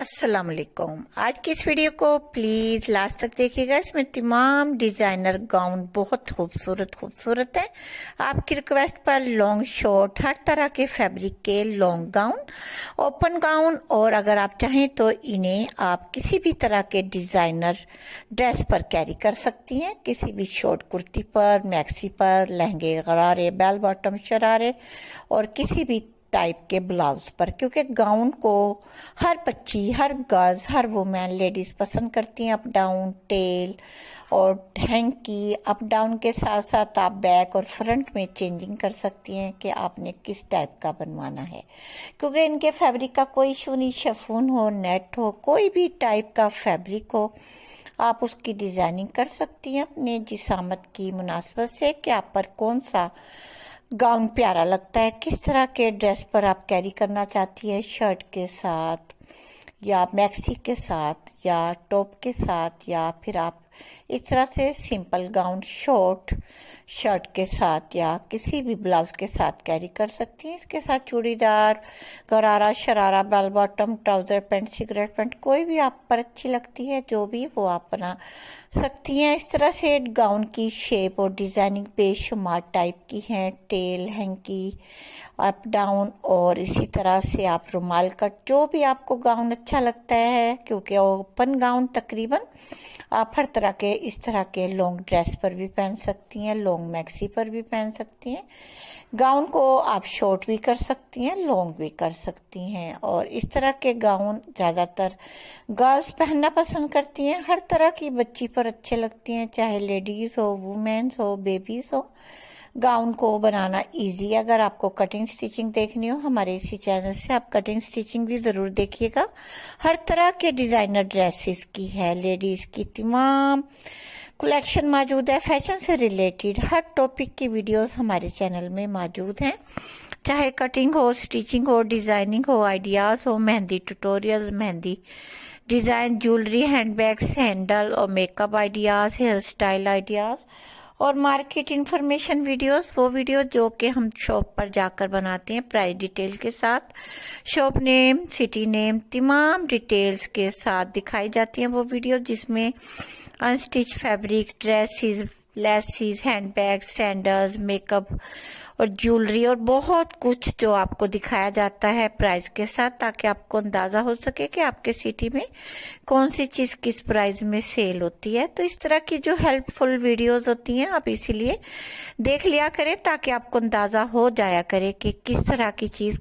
अस्सलाम वालेकुम आज की इस वीडियो को प्लीज़ लास्ट तक देखिएगा इसमें तमाम डिज़ाइनर गाउन बहुत खूबसूरत खूबसूरत है आपकी रिक्वेस्ट पर लॉन्ग शॉर्ट हर तरह के फैब्रिक के लॉन्ग गाउन ओपन गाउन और अगर आप चाहें तो इन्हें आप किसी भी तरह के डिज़ाइनर ड्रेस पर कैरी कर सकती हैं किसी भी शॉर्ट कुर्ती पर मैक्सी पर लहंगे गरारे बेल बॉटम शरारे और किसी भी टाइप के ब्लाउज पर क्योंकि गाउन को हर बच्ची हर गर्ल्स हर वुमेन लेडीज़ पसंद करती हैं अप डाउन टेल और हैंग की अप डाउन के साथ साथ आप बैक और फ्रंट में चेंजिंग कर सकती हैं कि आपने किस टाइप का बनवाना है क्योंकि इनके फैब्रिक का कोई इशू नहीं शफून हो नेट हो कोई भी टाइप का फैब्रिक हो आप उसकी डिज़ाइनिंग कर सकती हैं अपने जिसामत की मुनासबत से कि आप पर कौन सा गाउन प्यारा लगता है किस तरह के ड्रेस पर आप कैरी करना चाहती है शर्ट के साथ या मैक्सी के साथ या टॉप के साथ या फिर आप इस तरह से सिंपल गाउन शॉर्ट शर्ट के साथ या किसी भी ब्लाउज के साथ कैरी कर सकती हैं इसके साथ churidar gharara sharara bell bottom trouser pant cigarette pant कोई भी आप पर अच्छी लगती है जो भी वो आप बना सकती हैं इस तरह से गाउन की शेप और डिज़ाइनिंग बेशुमार टाइप की है टेल हैंकी अप डाउन और इसी तरह से आप रुमाल कट जो भी आपको गाउन अच्छा लगता है क्योंकि ओपन गाउन तकरीबन आप हर तरह કે ਇਸ طرح કે લોંગ ડ્રેસ પર ભી પહેન સકતી હે લોંગ મેક્સી પર ભી પહેન સકતી હે ગાઉન કો આપ શોર્ટ ભી કર સકતી હે લોંગ ભી કર સકતી હે ઓર ਇਸ طرح કે ગાઉન જાતાતર ગાઝ પહેનنا પસંદ કરતી હે હર તરહ કી બચ્ચી પર અચ્છે લગતી હે ચાહે લેડીઝ હો વુમેન્સ હો બેબીઝ હો गाउन को बनाना इजी है अगर आपको कटिंग स्टिचिंग देखनी हो हमारे इसी चैनल से आप कटिंग स्टिचिंग भी ज़रूर देखिएगा हर तरह के डिज़ाइनर ड्रेसेस की है लेडीज़ की तमाम कलेक्शन मौजूद है फैशन से रिलेटेड हर टॉपिक की वीडियोस हमारे चैनल में मौजूद हैं चाहे कटिंग हो स्टिचिंग हो डिज़ाइनिंग हो आइडियाज़ हो mehndi tutorial mehndi design jewellery handbags handle और makeup ideas hair style ideas और मार्केट इंफॉर्मेशन वीडियोस वो वीडियो जो कि हम शॉप पर जाकर बनाते हैं प्राइस डिटेल के साथ शॉप नेम सिटी नेम तमाम डिटेल्स के साथ दिखाई जाती हैं वो वीडियो जिसमें unstitch fabric dresses laces bag sandals makeup और ज्वेलरी और बहुत कुछ जो आपको दिखाया जाता है प्राइस के साथ ताकि आपको अंदाज़ा हो सके कि आपके सिटी में कौन सी चीज़ किस प्राइस में सेल होती है तो इस तरह की जो हेल्पफुल वीडियोस होती हैं आप इसीलिए देख लिया करें ताकि आपको अंदाज़ा हो जाया करे कि किस तरह की चीज़